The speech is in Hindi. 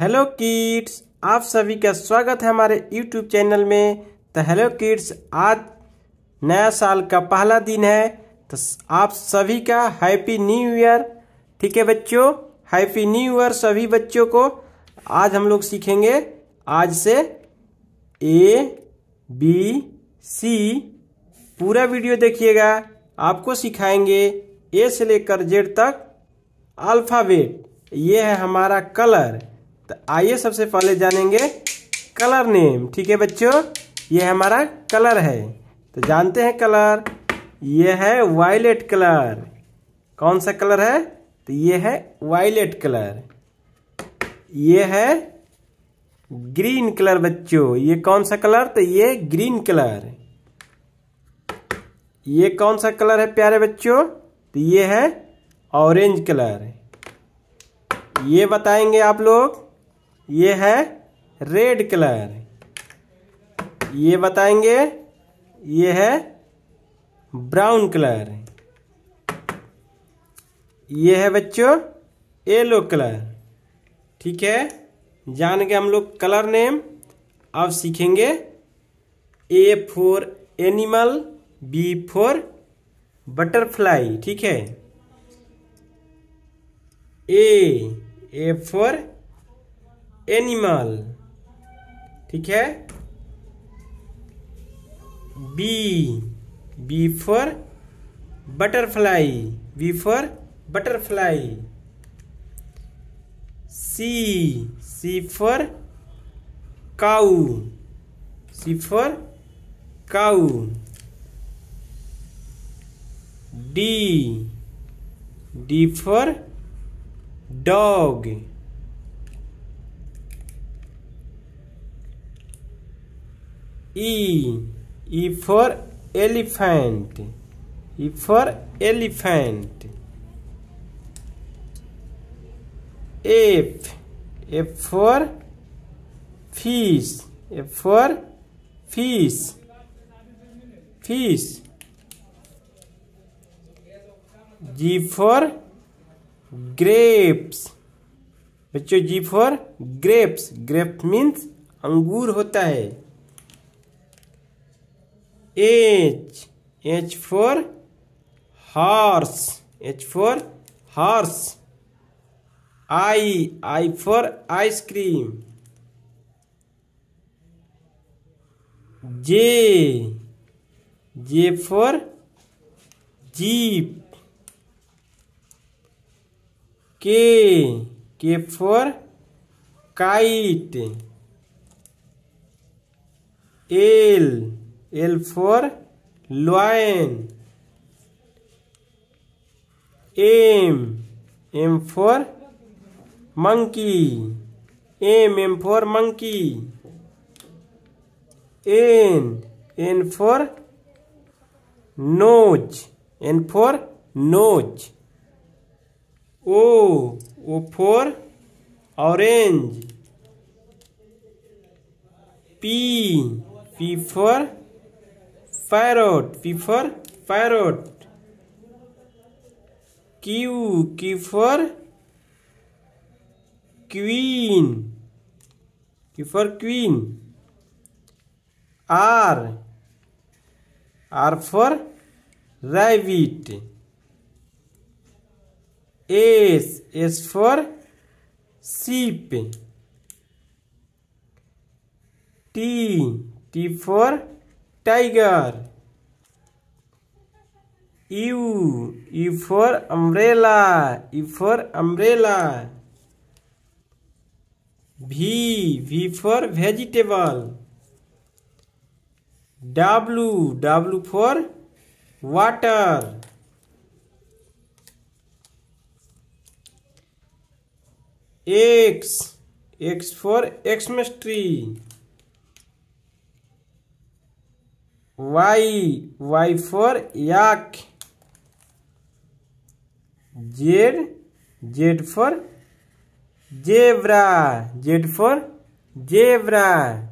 हेलो किड्स आप सभी का स्वागत है हमारे यूट्यूब चैनल में तो हेलो किड्स आज नया साल का पहला दिन है तो आप सभी का हैप्पी न्यू ईयर ठीक है बच्चों हैप्पी न्यू ईयर सभी बच्चों को आज हम लोग सीखेंगे आज से ए बी सी पूरा वीडियो देखिएगा आपको सिखाएंगे ए से लेकर जेड तक अल्फ़ाबेट ये है हमारा कलर तो आइए सबसे पहले जानेंगे कलर नेम ठीक है बच्चों ये हमारा कलर है तो जानते हैं कलर ये है वायलेट कलर कौन सा कलर है तो ये है वायलेट कलर ये है ग्रीन कलर बच्चों ये कौन सा कलर तो ये ग्रीन कलर ये कौन सा कलर है प्यारे बच्चों तो ये है ऑरेंज कलर ये बताएंगे आप लोग ये है रेड कलर ये बताएंगे ये है ब्राउन कलर ये है बच्चों येलो कलर ठीक है जान के हम लोग कलर नेम अब सीखेंगे A for animal B for butterfly ठीक है ए ए फोर एनिमल ठीक है B B for butterfly B for butterfly C C for cow C for cow D D for dog E. E for elephant. E for elephant. F. F for fish. F for fish. Fish. G for grapes. बच्चों G for grapes grape means अंगूर होता है H H for horse H for horse I I for ice cream J J for jeep K K for kite L L for lion. M. M for monkey. M. M for monkey. N. N for nose. N for nose. O. O for orange. P. P for parrot p for parrot q q for queen q for queen r r for rabbit s s for sheep t t for tiger U U for umbrella U for umbrella V V for vegetable W W for water X X for Xmas tree Y. Y for yak. Z. Z for zebra. Z for zebra.